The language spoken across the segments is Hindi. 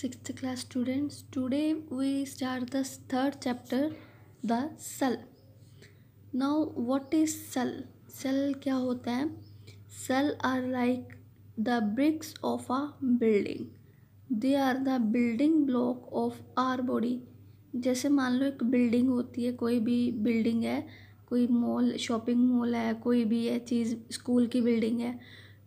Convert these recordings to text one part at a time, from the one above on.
Six class students today we start the third chapter the cell now what is cell cell क्या होता है cell are like the bricks of a building they are the building block of our body जैसे मान लो एक बिल्डिंग होती है कोई भी बिल्डिंग है कोई मॉल शॉपिंग मॉल है कोई भी है चीज़ स्कूल की बिल्डिंग है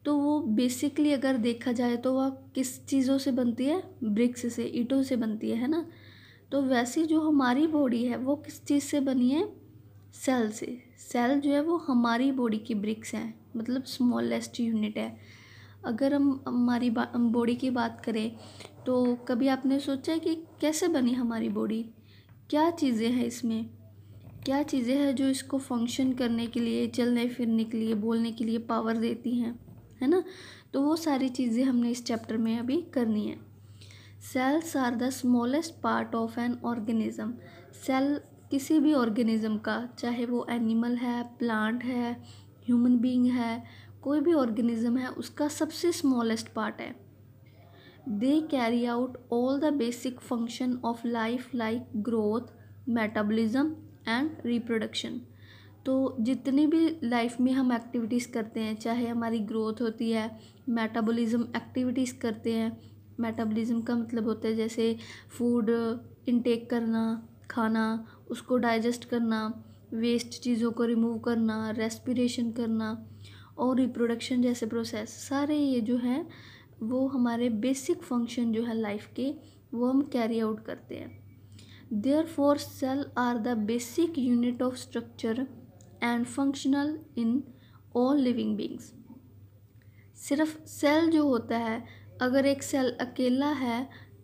तो वो बेसिकली अगर देखा जाए तो वह किस चीज़ों से बनती है ब्रिक्स से ईटों से बनती है है ना तो वैसे जो हमारी बॉडी है वो किस चीज़ से बनी है सेल से सेल जो है वो हमारी बॉडी की ब्रिक्स हैं मतलब स्मॉलेस्ट यूनिट है अगर हम हमारी बॉडी की बात करें तो कभी आपने सोचा है कि कैसे बनी हमारी बॉडी क्या चीज़ें हैं इसमें क्या चीज़ें हैं जो इसको फंक्शन करने के लिए चलने फिरने के लिए बोलने के लिए पावर देती हैं है ना तो वो सारी चीज़ें हमने इस चैप्टर में अभी करनी है cells are the smallest part of an organism cell किसी भी ऑर्गेनिज़म का चाहे वो एनिमल है प्लांट है ह्यूमन बीइंग है कोई भी ऑर्गेनिज़म है उसका सबसे स्मॉलेस्ट पार्ट है they carry out all the basic function of life like growth metabolism and reproduction तो जितनी भी लाइफ में हम एक्टिविटीज़ करते हैं चाहे हमारी ग्रोथ होती है मेटाबॉलिज्म एक्टिविटीज़ करते हैं मेटाबॉलिज्म का मतलब होता है जैसे फूड इनटेक करना खाना उसको डाइजेस्ट करना वेस्ट चीज़ों को रिमूव करना रेस्पिरेशन करना और रिप्रोडक्शन जैसे प्रोसेस सारे ये जो हैं वो हमारे बेसिक फंक्शन जो है लाइफ के वो हम कैरी आउट करते हैं therefore cell are the basic unit of structure and functional in all living beings सिर्फ सेल जो होता है अगर एक सेल अकेला है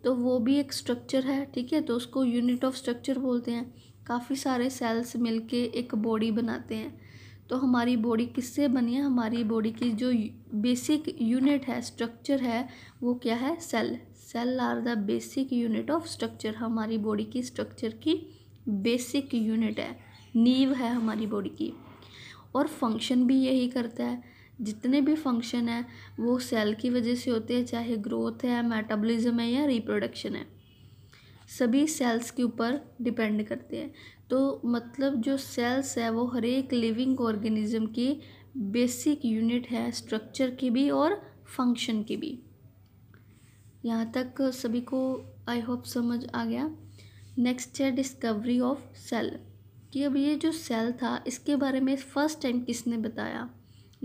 तो वो भी एक स्ट्रक्चर है ठीक है तो उसको यूनिट ऑफ स्ट्रक्चर बोलते हैं काफ़ी सारे सेल्स मिलके एक बॉडी बनाते हैं तो हमारी बॉडी किससे बनी है हमारी बॉडी की जो बेसिक यूनिट है स्ट्रक्चर है वो क्या है cell cell are the basic unit of structure हमारी बॉडी की स्ट्रक्चर की बेसिक यूनिट है नींव है हमारी बॉडी की और फंक्शन भी यही करता है जितने भी फंक्शन है वो सेल की वजह से होते हैं चाहे ग्रोथ है मेटाबॉलिज्म है या रिप्रोडक्शन है सभी सेल्स के ऊपर डिपेंड करते हैं तो मतलब जो सेल्स है वो हर एक लिविंग ऑर्गेनिज्म की बेसिक यूनिट है स्ट्रक्चर की भी और फंक्शन की भी यहाँ तक सभी को आई होप समझ आ गया नेक्स्ट है डिस्कवरी ऑफ सेल कि अब ये जो सेल था इसके बारे में फ़र्स्ट टाइम किसने बताया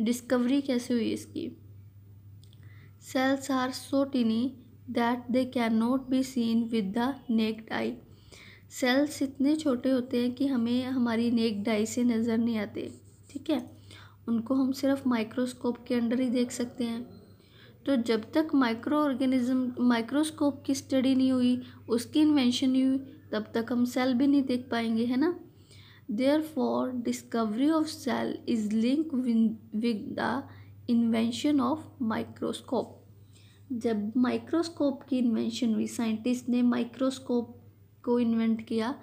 डिस्कवरी कैसे हुई इसकी cells are so tiny that they can not be seen with the naked eye cells इतने छोटे होते हैं कि हमें हमारी नेक डाई से नज़र नहीं आते ठीक है उनको हम सिर्फ माइक्रोस्कोप के अंडर ही देख सकते हैं तो जब तक माइक्रो ऑर्गेनिज्म माइक्रोस्कोप की स्टडी नहीं हुई उसकी इन्वेंशन नहीं हुई तब तक हम सेल भी नहीं देख पाएंगे है ना Therefore, discovery of cell is linked with, with the invention of microscope. जब माइक्रोस्कोप की इन्वेंशन हुई साइंटिस्ट ने माइक्रोस्कोप को इन्वेंट किया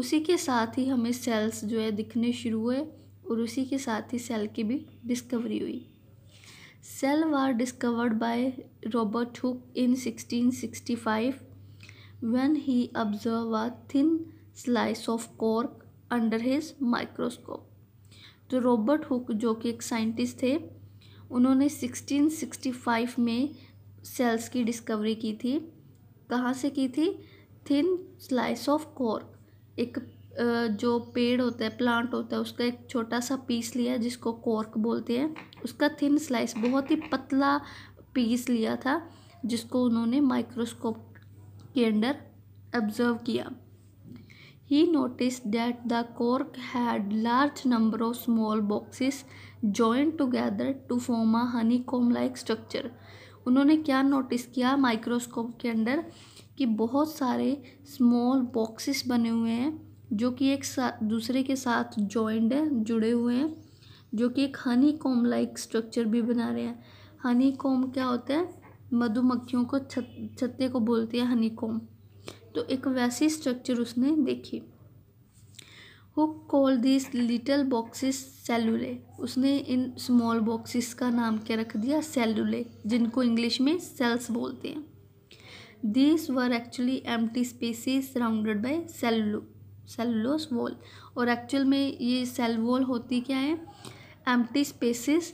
उसी के साथ ही हमें सेल्स जो है दिखने शुरू हुए और उसी के साथ ही सेल की भी डिस्कवरी हुई cell war discovered by Robert Hooke in 1665 when he observe a thin slice of cork under his microscope तो रॉबर्ट हुक जो कि एक साइंटिस्ट थे उन्होंने 1665 में सेल्स की डिस्कवरी की थी कहाँ से की थी थिन स्लाइस ऑफ कॉर्क एक जो पेड़ होता है प्लांट होता है उसका एक छोटा सा पीस लिया जिसको कॉर्क बोलते हैं उसका थिन स्लाइस बहुत ही पतला पीस लिया था जिसको उन्होंने माइक्रोस्कोप के अंडर ऑब्जर्व किया He noticed that the cork had large number of small boxes joined together to form a honeycomb-like structure. उन्होंने क्या नोटिस किया माइक्रोस्कोप के अंदर कि बहुत सारे स्मॉल बॉक्सेस बने हुए हैं जो कि एक साथ दूसरे के साथ जॉइंड है जुड़े हुए हैं जो कि एक हनी कॉम लाइक स्ट्रक्चर भी बना रहे हैं हनी कॉम क्या होता है मधुमक्खियों को छत छत्ते को बोलते हैं हनी कॉम तो एक वैसी स्ट्रक्चर उसने देखी who call this little boxes cellulae उसने इन स्मॉल बॉक्सिस का नाम क्या रख दिया सेलुले जिनको इंग्लिश में सेल्स बोलते हैं this were actually empty spaces surrounded by सेलो सेलुलोस वॉल और एक्चुअल में ये सेल वॉल होती क्या है टी स्पेसिस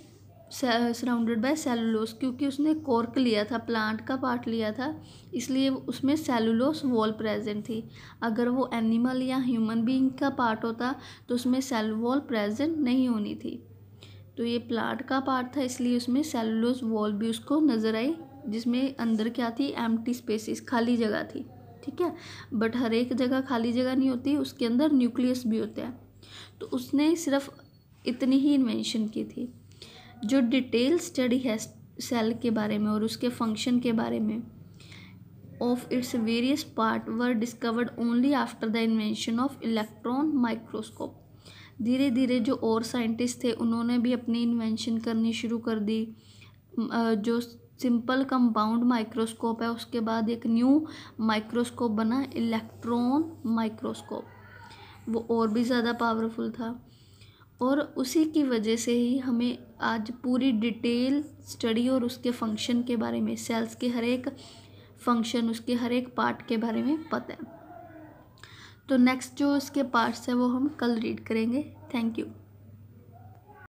सराउंडेड बाय सेलुलोस क्योंकि उसने कॉर्क लिया था प्लांट का पार्ट लिया था इसलिए उसमें सेलुलोस वॉल प्रेजेंट थी अगर वो एनिमल या ह्यूमन बीइंग का पार्ट होता तो उसमें सेल वॉल प्रेजेंट नहीं होनी थी तो ये प्लांट का पार्ट था इसलिए उसमें सेलुलोस वॉल भी उसको नज़र आई जिसमें अंदर क्या थी एम स्पेसिस खाली जगह थी ठीक है बट हर एक जगह खाली जगह नहीं होती उसके अंदर न्यूक्लियस भी होता है तो उसने सिर्फ इतनी ही इन्वेंशन की थी जो डिटेल स्टडी है सेल के बारे में और उसके फंक्शन के बारे में of its various part were discovered only after the invention of electron microscope धीरे धीरे जो और साइंटिस्ट थे उन्होंने भी अपनी इन्वेंशन करनी शुरू कर दी जो सिंपल कंपाउंड माइक्रोस्कोप है उसके बाद एक न्यू माइक्रोस्कोप बना इलेक्ट्रॉन माइक्रोस्कोप वो और भी ज़्यादा पावरफुल था और उसी की वजह से ही हमें आज पूरी डिटेल स्टडी और उसके फंक्शन के बारे में सेल्स के हर एक फंक्शन उसके हर एक पार्ट के बारे में पता है तो नेक्स्ट जो उसके पार्ट्स है वो हम कल रीड करेंगे थैंक यू